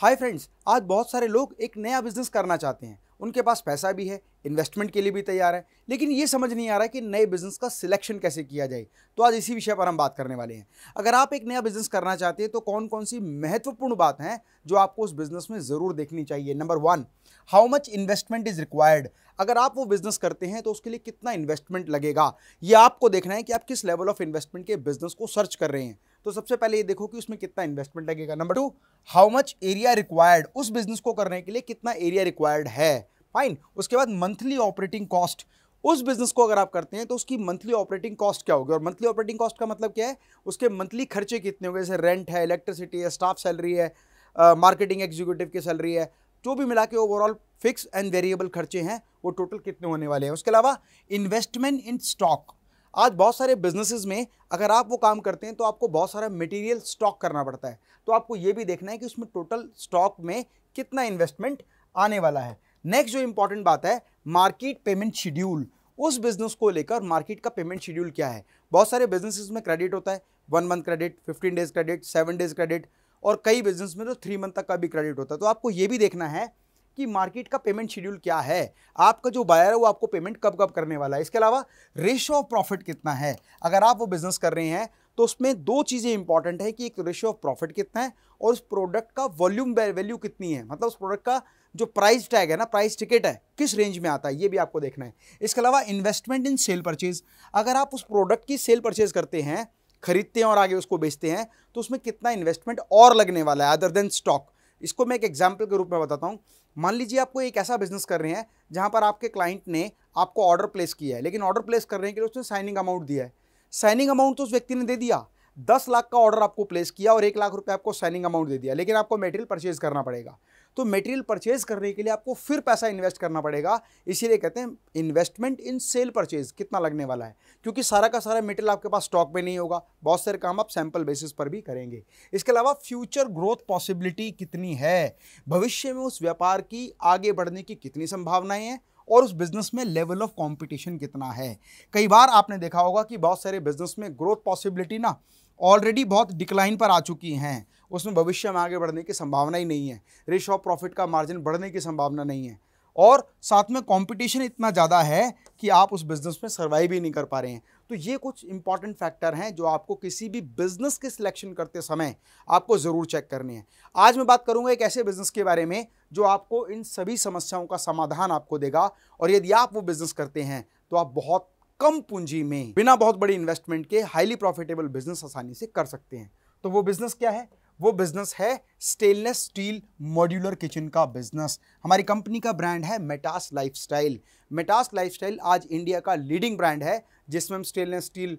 hi friends आज बहुत सारे लोग एक नया बिजनेस करना चाहते हैं उनके पास पैसा भी है इन्वेस्टमेंट के लिए भी तैयार है लेकिन ये समझ नहीं आ रहा है कि नए बिज़नेस का सिलेक्शन कैसे किया जाए तो आज इसी विषय पर हम बात करने वाले हैं अगर आप एक नया बिज़नेस करना चाहते हैं तो कौन कौन सी महत्वपूर्ण बात हैं जो आपको उस बिज़नेस में ज़रूर देखनी चाहिए number one how much investment is required अगर आप वो बिज़नेस करते हैं तो उसके लिए कितना इन्वेस्टमेंट लगेगा ये आपको देखना है कि आप किस लेवल ऑफ इन्वेस्टमेंट के बिज़नेस को सर्च कर रहे हैं तो सबसे पहले ये देखो कि उसमें कितना इन्वेस्टमेंट लगेगा number two how much area required उस बिज़नेस को करने के लिए कितना एरिया रिक्वायर्ड है फाइन उसके बाद मंथली ऑपरेटिंग कॉस्ट उस बिजनेस को अगर आप करते हैं तो उसकी मंथली ऑपरेटिंग कॉस्ट क्या होगी और मंथली ऑपरेटिंग कॉस्ट का मतलब क्या है उसके मंथली खर्चे कितने होंगे जैसे रेंट है इलेक्ट्रिसिटी है स्टाफ सैलरी है मार्केटिंग एग्जीक्यूटिव की सैलरी है जो भी मिला के ओवरऑल फिक्स एंड वेरिएबल खर्चे हैं वो टोटल कितने होने वाले हैं उसके अलावा इन्वेस्टमेंट इन स्टॉक आज बहुत सारे बिजनेसेस में अगर आप वो काम करते हैं तो आपको बहुत सारा मटेरियल स्टॉक करना पड़ता है तो आपको ये भी देखना है कि उसमें टोटल स्टॉक में कितना इन्वेस्टमेंट आने वाला है नेक्स्ट जो इंपॉर्टेंट बात है मार्केट पेमेंट शेड्यूल उस बिजनेस को लेकर मार्केट का पेमेंट शेड्यूल क्या है बहुत सारे बिजनेसेस में क्रेडिट होता है one month credit fifteen days credit seven days credit और कई बिजनेस में तो थ्री मंथ तक का भी क्रेडिट होता है तो आपको ये भी देखना है कि मार्केट का पेमेंट शेड्यूल क्या है आपका जो बायर है वो आपको पेमेंट कब कब करने वाला है इसके अलावा रेशो ऑफ प्रॉफिट कितना है अगर आप वो बिज़नेस कर रहे हैं तो उसमें दो चीज़ें इंपॉर्टेंट है कि एक रेशो ऑफ प्रॉफिट कितना है और उस प्रोडक्ट का वॉल्यूम वैल्यू कितनी है मतलब उस प्रोडक्ट का जो प्राइस टैग है ना प्राइस टिकट है किस रेंज में आता है ये भी आपको देखना है इसके अलावा इन्वेस्टमेंट इन सेल परचेज अगर आप उस प्रोडक्ट की सेल परचेज करते हैं खरीदते हैं और आगे उसको बेचते हैं तो उसमें कितना इन्वेस्टमेंट और लगने वाला है अदर देन स्टॉक इसको मैं एक एग्जाम्पल के रूप में बताता हूँ मान लीजिए आपको एक ऐसा बिजनेस कर रहे हैं जहाँ पर आपके क्लाइंट ने आपको ऑर्डर प्लेस किया है लेकिन ऑर्डर प्लेस करने के लिए उसने साइनिंग अमाउंट दिया है साइनिंग अमाउंट तो उस व्यक्ति ने दे दिया दस लाख का ऑर्डर आपको प्लेस किया और एक लाख रुपए आपको सेलिंग अमाउंट दे दिया लेकिन आपको मेटेरियल परचेज करना पड़ेगा तो मेटेरियल परचेज करने के लिए आपको फिर पैसा इन्वेस्ट करना पड़ेगा इसीलिए कहते हैं इन्वेस्टमेंट इन सेल परचेज कितना लगने वाला है क्योंकि सारा का सारा मेटेरियल आपके पास स्टॉक में नहीं होगा बहुत सारे काम आप सैंपल बेसिस पर भी करेंगे इसके अलावा फ्यूचर ग्रोथ पॉसिबिलिटी कितनी है भविष्य में उस व्यापार की आगे बढ़ने की कितनी संभावनाएं हैं और उस बिज़नेस में लेवल ऑफ कंपटीशन कितना है कई बार आपने देखा होगा कि बहुत सारे बिज़नेस में ग्रोथ पॉसिबिलिटी ना ऑलरेडी बहुत डिक्लाइन पर आ चुकी हैं उसमें भविष्य में आगे बढ़ने की संभावना ही नहीं है रेश ऑफ प्रॉफिट का मार्जिन बढ़ने की संभावना नहीं है और साथ में कंपटीशन इतना ज़्यादा है कि आप उस बिज़नेस में सर्वाइव ही नहीं कर पा रहे हैं तो ये कुछ इंपॉर्टेंट फैक्टर हैं जो आपको किसी भी बिज़नेस के सिलेक्शन करते समय आपको ज़रूर चेक करनी है आज मैं बात करूंगा एक ऐसे बिज़नेस के बारे में जो आपको इन सभी समस्याओं का समाधान आपको देगा और यदि आप वो बिज़नेस करते हैं तो आप बहुत कम पूंजी में बिना बहुत बड़ी इन्वेस्टमेंट के हाईली प्रॉफिटेबल बिज़नेस आसानी से कर सकते हैं तो वो बिज़नेस क्या है वो बिजनेस है स्टेनलेस स्टील मॉड्यूलर किचन का बिजनेस हमारी कंपनी का ब्रांड है मेटास लाइफस्टाइल मेटास लाइफस्टाइल आज इंडिया का लीडिंग ब्रांड है जिसमें हम stainless steel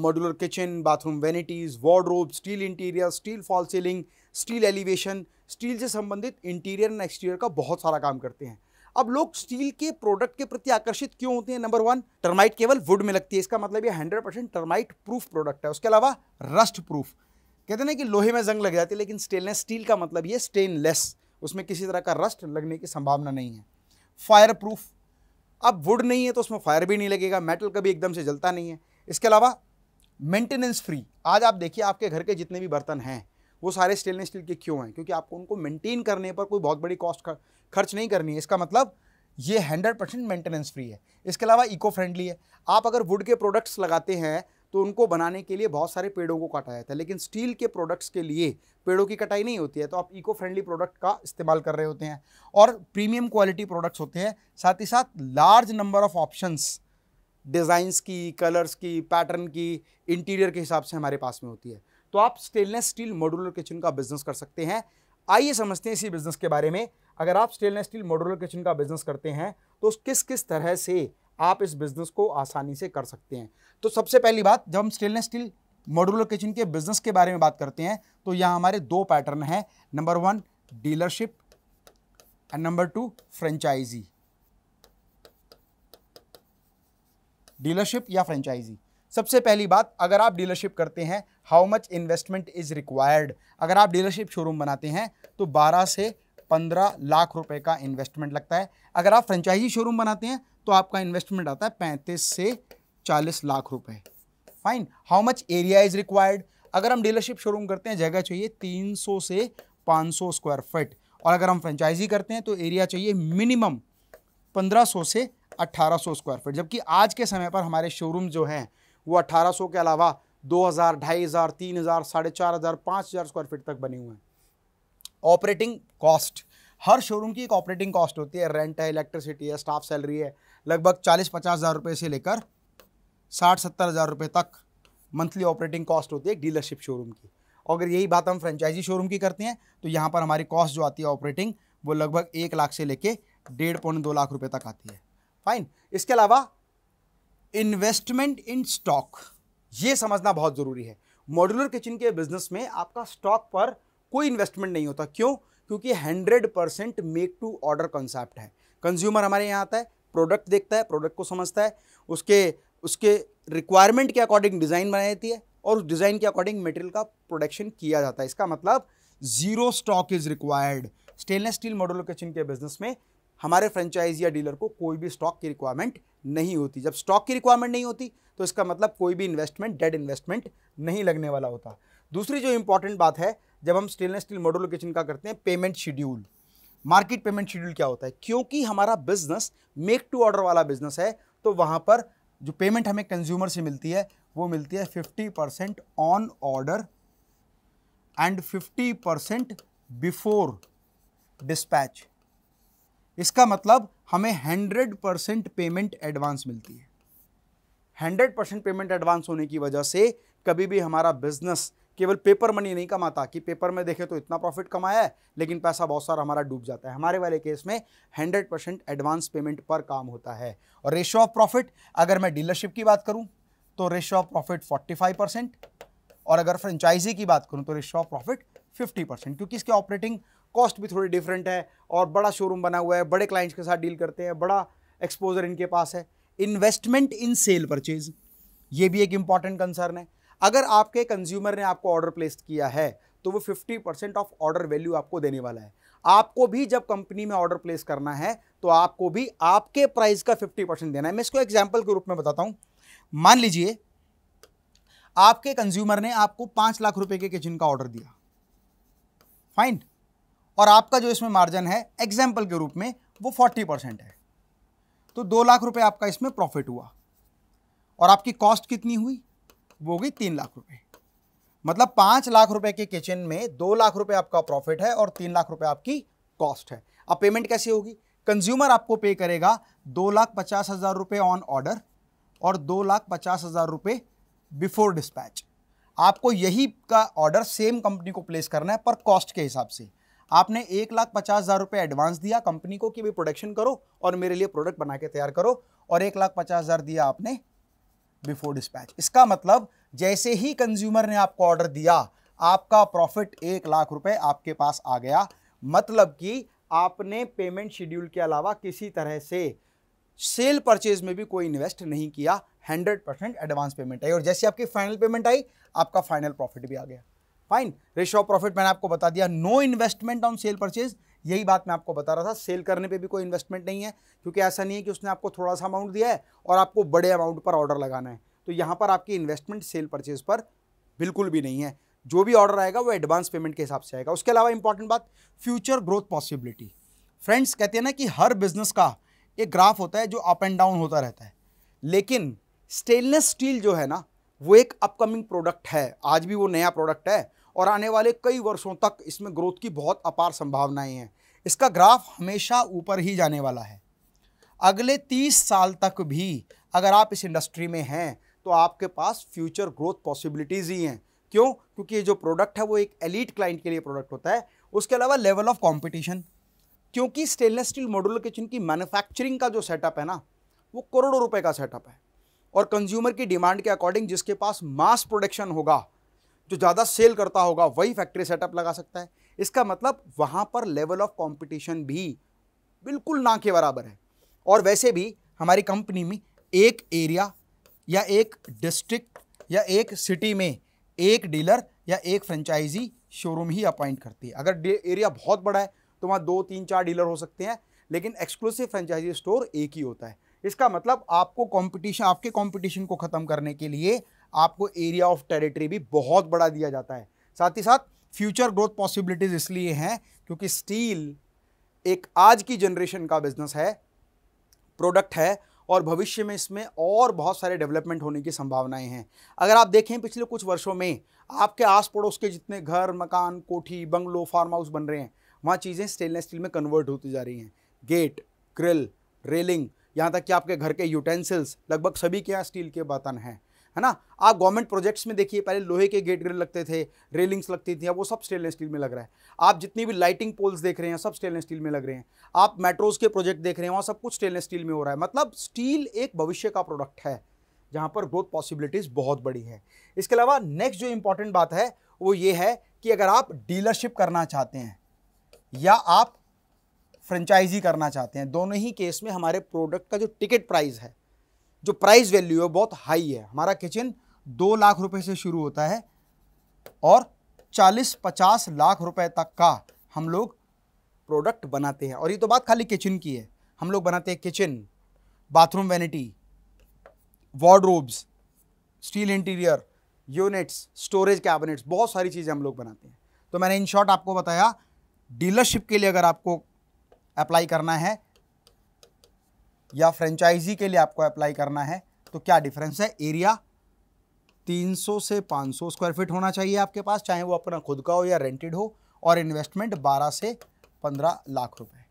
modular kitchen bathroom vanities wardrobe steel interior steel fall ceiling steel elevation steel से संबंधित इंटीरियर एंड एक्सटीरियर का बहुत सारा काम करते हैं अब लोग स्टील के प्रोडक्ट के प्रति आकर्षित क्यों होते हैं नंबर वन टर्माइट केवल वुड में लगती है इसका मतलब ये hundred percent termite proof product है उसके अलावा रस्ट प्रूफ कहते ना कि लोहे में जंग लग जाती है लेकिन स्टेनलेस स्टील का मतलब ये स्टेनलेस उसमें किसी तरह का रस्ट लगने की संभावना नहीं है फायर प्रूफ अब वुड नहीं है तो उसमें फायर भी नहीं लगेगा मेटल कभी एकदम से जलता नहीं है इसके अलावा मेंटेनेंस फ्री आज आप देखिए आपके घर के जितने भी बर्तन हैं वो सारे स्टेनलेस स्टील के क्यों हैं क्योंकि आपको उनको मेंटेन करने पर कोई बहुत बड़ी कॉस्ट खर्च नहीं करनी है इसका मतलब ये हंड्रेड परसेंट मेंटेनेंस फ्री है इसके अलावा इको फ्रेंडली है आप अगर वुड के प्रोडक्ट्स लगाते हैं तो उनको बनाने के लिए बहुत सारे पेड़ों को काटा जाता है लेकिन स्टील के प्रोडक्ट्स के लिए पेड़ों की कटाई नहीं होती है तो आप इको फ्रेंडली प्रोडक्ट का इस्तेमाल कर रहे होते हैं और प्रीमियम क्वालिटी प्रोडक्ट्स होते हैं साथ ही साथ large number of options designs की कलर्स की पैटर्न की इंटीरियर के हिसाब से हमारे पास में होती है तो आप स्टेनलेस स्टील मॉडुलर किचन का बिजनेस कर सकते हैं आइए समझते हैं इसी बिजनेस के बारे में अगर आप स्टेनलेस स्टील मॉडुलर किचन का बिजनेस करते हैं तो किस किस तरह से आप इस बिजनेस को आसानी से कर सकते हैं तो सबसे पहली बात जब हम स्टेनलेस स्टील मॉड्यूलर किचन के बिजनेस के बारे में बात करते हैं तो यहाँ हमारे दो पैटर्न हैं number one dealership and number two franchisee dealership या फ्रेंचाइजी सबसे पहली बात अगर आप डीलरशिप करते हैं how much investment is required अगर आप डीलरशिप शोरूम बनाते हैं तो 12 से 15 लाख रुपए का इन्वेस्टमेंट लगता है अगर आप फ्रेंचाइजी शोरूम बनाते हैं तो आपका इन्वेस्टमेंट आता है पैंतीस से चालीस लाख रुपए fine how much area is required अगर हम डीलरशिप शोरूम करते हैं जगह चाहिए तीन सौ से पाँच सौ स्क्वायर फिट और अगर हम फ्रेंचाइजी करते हैं तो एरिया चाहिए मिनिमम पंद्रह सौ से अट्ठारह सौ स्क्वायर फिट जबकि आज के समय पर हमारे शोरूम जो हैं वो अट्ठारह सौ के अलावा दो हज़ार ढाई हज़ार तीन हज़ार साढ़े चार हज़ार पाँच हज़ार स्क्वायर फीट तक बने हुए हैं ऑपरेटिंग कॉस्ट हर शोरूम की एक ऑपरेटिंग कॉस्ट होती है रेंट है इलेक्ट्रिसिटी है स्टाफ सैलरी है लगभग चालीस पचास हज़ार रुपये से लेकर साठ सत्तर हज़ार रुपये तक मंथली ऑपरेटिंग कॉस्ट होती है डीलरशिप शोरूम की और अगर यही बात हम फ्रेंचाइजी शोरूम की करते हैं तो यहाँ पर हमारी कॉस्ट जो आती है ऑपरेटिंग वो लगभग एक लाख से लेके डेढ़ पौने दो लाख रुपये तक आती है फाइन इसके अलावा इन्वेस्टमेंट इन स्टॉक ये समझना बहुत ज़रूरी है मॉड्यूलर किचन के बिजनेस में आपका स्टॉक पर कोई इन्वेस्टमेंट नहीं होता क्यों क्योंकि hundred percent make to order concept है कंज्यूमर हमारे यहाँ आता है प्रोडक्ट देखता है प्रोडक्ट को समझता है उसके उसके रिक्वायरमेंट के अकॉर्डिंग डिज़ाइन बनाई जाती है और उस डिज़ाइन के अकॉर्डिंग मटेरियल का प्रोडक्शन किया जाता है इसका मतलब zero stock is required stainless steel model kitchen के बिजनेस में हमारे फ्रेंचाइज या डीलर को कोई भी स्टॉक की रिक्वायरमेंट नहीं होती जब स्टॉक की रिक्वायरमेंट नहीं होती तो इसका मतलब कोई भी इन्वेस्टमेंट डेड इन्वेस्टमेंट नहीं लगने वाला होता दूसरी जो इंपॉर्टेंट बात है जब हम स्टेनलेस स्टील मॉडल किचन का करते हैं payment schedule market payment schedule क्या होता है क्योंकि हमारा बिजनेस मेक टू ऑर्डर वाला बिजनेस है तो वहाँ पर जो पेमेंट हमें कंज्यूमर से मिलती है वो मिलती है fifty percent on order and fifty percent before dispatch इसका मतलब हमें हंड्रेड परसेंट पेमेंट एडवांस मिलती है हंड्रेड परसेंट पेमेंट एडवांस होने की वजह से कभी भी हमारा बिजनेस केवल पेपर मनी नहीं कमाता कि पेपर में देखें तो इतना प्रॉफिट कमाया है लेकिन पैसा बहुत सारा हमारा डूब जाता है हमारे वाले केस में 100 परसेंट एडवांस पेमेंट पर काम होता है और रेशो ऑफ प्रॉफिट अगर मैं डीलरशिप की बात करूं तो रेशो ऑफ प्रॉफिट 45 परसेंट और अगर फ्रेंचाइजी की बात करूं तो रेशो ऑफ प्रॉफिट 50 परसेंट क्योंकि इसके ऑपरेटिंग कॉस्ट भी थोड़ी डिफरेंट है और बड़ा शोरूम बना हुआ है बड़े क्लाइंट्स के साथ डील करते हैं बड़ा एक्सपोजर इनके पास है इन्वेस्टमेंट इन सेल परचेज ये भी एक इंपॉर्टेंट कंसर्न है अगर आपके कंज्यूमर ने आपको ऑर्डर प्लेस किया है तो वो 50 परसेंट ऑफ ऑर्डर वैल्यू आपको देने वाला है आपको भी जब कंपनी में ऑर्डर प्लेस करना है तो आपको भी आपके प्राइस का 50 परसेंट देना है मैं इसको एग्जाम्पल के रूप में बताता हूँ मान लीजिए आपके कंज्यूमर ने आपको पाँच लाख रुपए के किचन का ऑर्डर दिया फाइन और आपका जो इसमें मार्जिन है एग्जाम्पल के रूप में वो फोर्टी परसेंट है तो दो लाख रुपये आपका इसमें प्रॉफिट हुआ और आपकी कॉस्ट कितनी हुई वो होगी तीन लाख रुपए मतलब पाँच लाख रुपए के किचन में दो लाख रुपए आपका प्रॉफिट है और तीन लाख रुपए आपकी कॉस्ट है अब पेमेंट कैसे होगी कंज्यूमर आपको पे करेगा दो लाख पचास हज़ार रुपये ऑन ऑर्डर और दो लाख पचास हज़ार रुपये बिफोर डिस्पैच आपको यही का ऑर्डर सेम कंपनी को प्लेस करना है पर कॉस्ट के हिसाब से आपने एक लाख पचास हज़ार रुपये एडवांस दिया कंपनी को कि भाई प्रोडक्शन करो और मेरे लिए प्रोडक्ट बना के तैयार करो और एक लाख पचास हज़ार दिया आपने बिफोर डिस्पैच इसका मतलब जैसे ही कंज्यूमर ने आपको ऑर्डर दिया आपका प्रॉफिट एक लाख रुपए आपके पास आ गया मतलब कि आपने पेमेंट शेड्यूल के अलावा किसी तरह से सेल परचेज में भी कोई इन्वेस्ट नहीं किया हंड्रेड परसेंट एडवांस पेमेंट आई और जैसे आपकी फाइनल पेमेंट आई आपका फाइनल प्रॉफिट भी आ गया फाइन रेशियो ऑफ प्रॉफिट मैंने आपको बता दिया no investment on sale purchase यही बात मैं आपको बता रहा था सेल करने पे भी कोई इन्वेस्टमेंट नहीं है क्योंकि ऐसा नहीं है कि उसने आपको थोड़ा सा अमाउंट दिया है और आपको बड़े अमाउंट पर ऑर्डर लगाना है तो यहाँ पर आपकी इन्वेस्टमेंट सेल परचेज पर बिल्कुल भी नहीं है जो भी ऑर्डर आएगा वो एडवांस पेमेंट के हिसाब से आएगा उसके अलावा इंपॉर्टेंट बात फ्यूचर ग्रोथ पॉसिबिलिटी फ्रेंड्स कहते हैं ना कि हर बिजनेस का एक ग्राफ होता है जो अप एंड डाउन होता रहता है लेकिन स्टेनलेस स्टील जो है ना वो एक अपकमिंग प्रोडक्ट है आज भी वो नया प्रोडक्ट है और आने वाले कई वर्षों तक इसमें ग्रोथ की बहुत अपार संभावनाएं हैं इसका ग्राफ हमेशा ऊपर ही जाने वाला है अगले तीस साल तक भी अगर आप इस इंडस्ट्री में हैं तो आपके पास फ्यूचर ग्रोथ पॉसिबिलिटीज़ ही हैं क्यों क्योंकि ये जो प्रोडक्ट है वो एक एलिट क्लाइंट के लिए प्रोडक्ट होता है उसके अलावा लेवल ऑफ कॉम्पिटिशन क्योंकि स्टेनलेस स्टील मॉडुलर किचन की मैनुफैक्चरिंग का जो सेटअप है ना वो करोड़ों रुपये का सेटअप है और कंज्यूमर की डिमांड के अकॉर्डिंग जिसके पास मास प्रोडक्शन होगा जो ज़्यादा सेल करता होगा वही फैक्ट्री सेटअप लगा सकता है इसका मतलब वहाँ पर लेवल ऑफ कॉम्पिटिशन भी बिल्कुल ना के बराबर है और वैसे भी हमारी कंपनी में एक एरिया या एक डिस्ट्रिक्ट या एक सिटी में एक डीलर या एक फ्रेंचाइजी शोरूम ही अपॉइंट करती है अगर एरिया बहुत बड़ा है तो वहाँ दो तीन चार डीलर हो सकते हैं लेकिन एक्सक्लूसिव फ्रेंचाइजी स्टोर एक ही होता है इसका मतलब आपको कंपटीशन आपके कंपटीशन को ख़त्म करने के लिए आपको एरिया ऑफ टेरिटरी भी बहुत बड़ा दिया जाता है साथ ही साथ फ्यूचर ग्रोथ पॉसिबिलिटीज़ इसलिए हैं क्योंकि स्टील एक आज की जनरेशन का बिजनेस है प्रोडक्ट है और भविष्य में इसमें और बहुत सारे डेवलपमेंट होने की संभावनाएं हैं अगर आप देखें पिछले कुछ वर्षों में आपके आस पड़ोस के जितने घर मकान कोठी बंगलो फार्म हाउस बन रहे हैं वहाँ चीज़ें स्टेनलेस स्टील में कन्वर्ट होती जा रही हैं गेट ग्रिल रेलिंग यहाँ तक कि आपके घर के यूटेंसिल्स लगभग सभी के यहाँ स्टील के बर्तन हैं है ना आप गवर्नमेंट प्रोजेक्ट्स में देखिए पहले लोहे के गेट ग्रिल लगते थे रेलिंग्स लगती थी अब वो सब स्टेनलेस स्टील में लग रहा है आप जितनी भी लाइटिंग पोल्स देख रहे हैं सब स्टेनलेस स्टील में लग रहे हैं आप मेट्रोज के प्रोजेक्ट देख रहे हैं वहाँ सब कुछ स्टेनलेस स्टील में हो रहा है मतलब स्टील एक भविष्य का प्रोडक्ट है जहाँ पर ग्रोथ पॉसिबिलिटीज़ बहुत बड़ी है इसके अलावा नेक्स्ट जो इंपॉर्टेंट बात है वो ये है कि अगर आप डीलरशिप करना चाहते हैं या आप फ्रेंचाइजी करना चाहते हैं दोनों ही केस में हमारे प्रोडक्ट का जो टिकट प्राइस है जो प्राइस वैल्यू है बहुत हाई है हमारा किचन दो लाख रुपए से शुरू होता है और चालीस पचास लाख रुपए तक का हम लोग प्रोडक्ट बनाते हैं और ये तो बात खाली किचन की है हम लोग बनाते हैं kitchen bathroom vanity wardrobes steel interior units storage cabinets बहुत सारी चीज़ें हम लोग बनाते हैं तो मैंने इन शॉर्ट आपको बताया डीलरशिप के लिए अगर आपको अप्लाई करना है या फ्रेंचाइजी के लिए आपको अप्लाई करना है तो क्या डिफरेंस है एरिया 300 से 500 स्क्वायर फीट होना चाहिए आपके पास चाहे वो अपना खुद का हो या रेंटेड हो और इन्वेस्टमेंट 12 से 15 लाख रुपए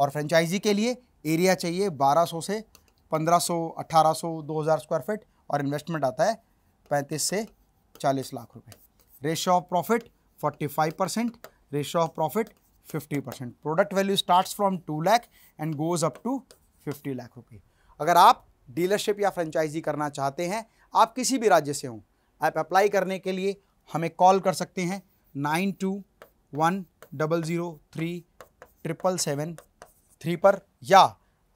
और फ्रेंचाइजी के लिए एरिया चाहिए 1200 से 1500 1800 2000 स्क्वायर फीट और इन्वेस्टमेंट आता है 35 से 40 लाख रुपए ratio of profit 45 percent ratio of profit 50 percent product value start from two lakh and goes up to fifty lakh रुपये अगर आप डीलरशिप या फ्रेंचाइजी करना चाहते हैं आप किसी भी राज्य से हों आप अप्लाई करने के लिए हमें कॉल कर सकते हैं nine two one double zero three triple seven three पर या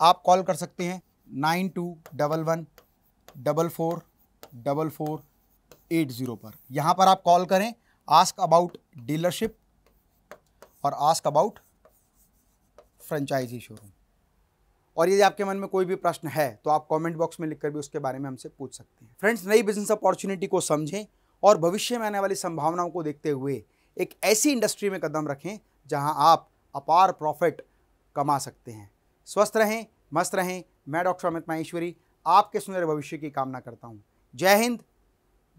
आप कॉल कर सकते हैं nine two double one double four double four eight zero पर यहाँ पर आप कॉल करें आस्क अबाउट डीलरशिप और आस्क अबाउट फ्रेंचाइजी शोरूम और यदि आपके मन में कोई भी प्रश्न है तो आप कमेंट बॉक्स में लिखकर भी उसके बारे में हमसे पूछ सकते हैं फ्रेंड्स नई बिजनेस अपॉर्चुनिटी को समझें और भविष्य में आने वाली संभावनाओं को देखते हुए एक ऐसी इंडस्ट्री में कदम रखें जहां आप अपार प्रॉफिट कमा सकते हैं स्वस्थ रहें मस्त रहें मैं डॉक्टर अमित माहेश्वरी आपके सुंदर भविष्य की कामना करता हूँ जय हिंद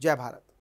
जय भारत